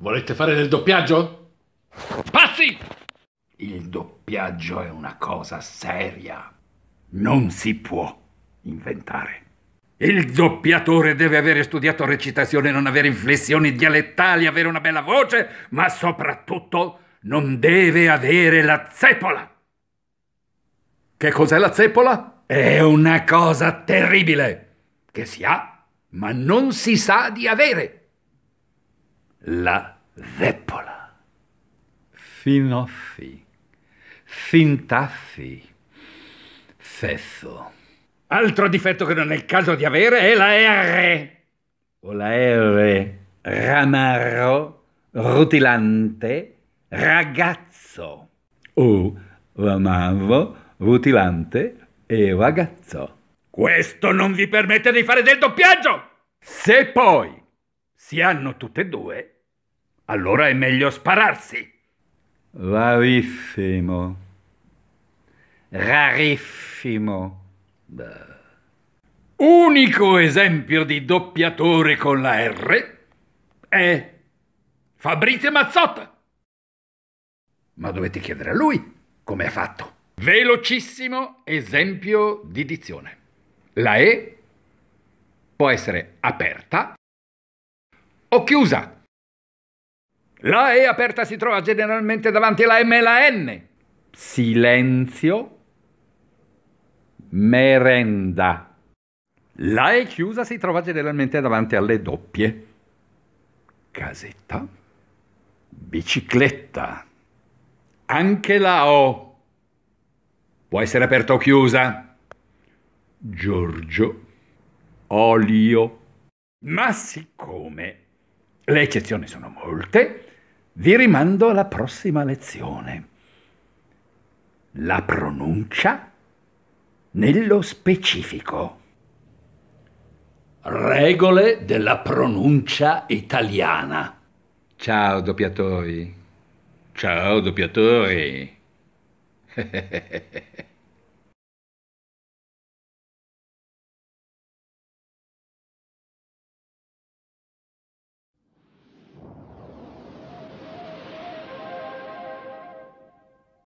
Volete fare del doppiaggio? Passi! Il doppiaggio è una cosa seria. Non si può inventare. Il doppiatore deve avere studiato recitazione, non avere inflessioni dialettali, avere una bella voce, ma soprattutto non deve avere la zeppola. Che cos'è la zeppola? È una cosa terribile che si ha, ma non si sa di avere. La Zeppola, Finoffi, Fintaffi, Fesso. Altro difetto che non è il caso di avere è la R. O la R. Ramarro, rutilante, ragazzo. O ramarro, rutilante e ragazzo. Questo non vi permette di fare del doppiaggio! Se poi si hanno tutte e due, allora è meglio spararsi. Rarissimo. Rarissimo. Beh. Unico esempio di doppiatore con la R è Fabrizio Mazzotta. Ma dovete chiedere a lui come ha fatto. Velocissimo esempio di dizione. La E può essere aperta o chiusa. La E aperta si trova generalmente davanti alla M e la N. Silenzio. Merenda. La E chiusa si trova generalmente davanti alle doppie. Casetta. Bicicletta. Anche la O. Può essere aperta o chiusa. Giorgio. Olio. Ma siccome le eccezioni sono molte, vi rimando alla prossima lezione. La pronuncia nello specifico. Regole della pronuncia italiana. Ciao doppiatori. Ciao doppiatori. Hehehehe.